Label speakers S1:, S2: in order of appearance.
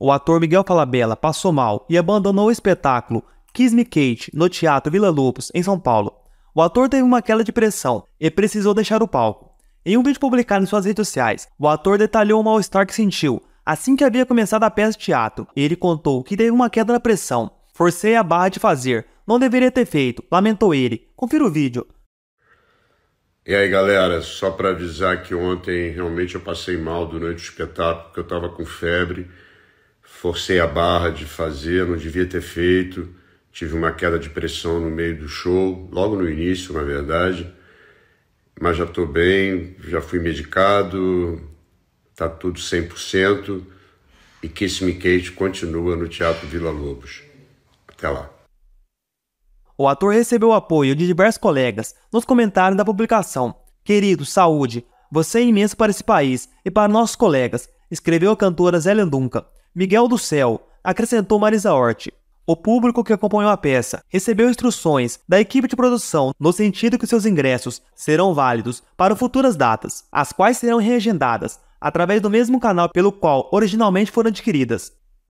S1: O ator Miguel Falabella passou mal e abandonou o espetáculo Kiss Me Kate no Teatro Vila Lobos, em São Paulo. O ator teve uma queda de pressão e precisou deixar o palco. Em um vídeo publicado em suas redes sociais, o ator detalhou o mal-estar que sentiu assim que havia começado a peça de teatro. Ele contou que teve uma queda na pressão. Forcei a barra de fazer, não deveria ter feito, lamentou ele. Confira o vídeo.
S2: E aí, galera, só para avisar que ontem realmente eu passei mal durante o espetáculo, porque eu estava com febre forcei a barra de fazer, não devia ter feito. Tive uma queda de pressão no meio do show, logo no início, na verdade. Mas já estou bem, já fui medicado, está tudo 100% e Kiss Me Kate continua no Teatro Vila Lobos. Até lá.
S1: O ator recebeu apoio de diversos colegas nos comentários da publicação. Querido, saúde, você é imenso para esse país e para nossos colegas, escreveu a cantora Zélia Duncan. Miguel do Céu, acrescentou Marisa Hort. O público que acompanhou a peça recebeu instruções da equipe de produção no sentido que seus ingressos serão válidos para futuras datas, as quais serão reagendadas através do mesmo canal pelo qual originalmente foram adquiridas.